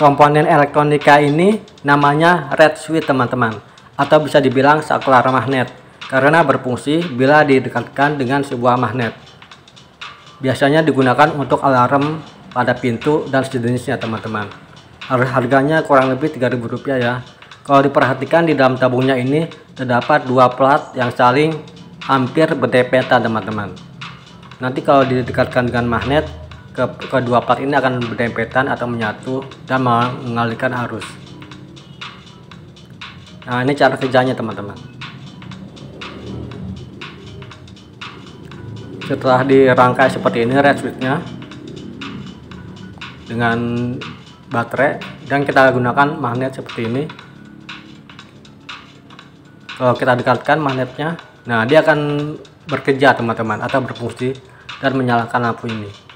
Komponen elektronika ini namanya red switch teman-teman atau bisa dibilang saklar magnet karena berfungsi bila didekatkan dengan sebuah magnet. Biasanya digunakan untuk alarm pada pintu dan sejenisnya teman-teman. Harganya kurang lebih 3.000 rupiah ya. Kalau diperhatikan di dalam tabungnya ini terdapat dua plat yang saling hampir berdepetan teman-teman. Nanti kalau didekatkan dengan magnet ke kedua plat ini akan berdempetan atau menyatu dan mengalirkan arus nah ini cara kerjanya teman-teman setelah dirangkai seperti ini red switchnya dengan baterai dan kita gunakan magnet seperti ini kalau kita dekatkan magnetnya nah dia akan bekerja teman-teman atau berfungsi dan menyalakan lampu ini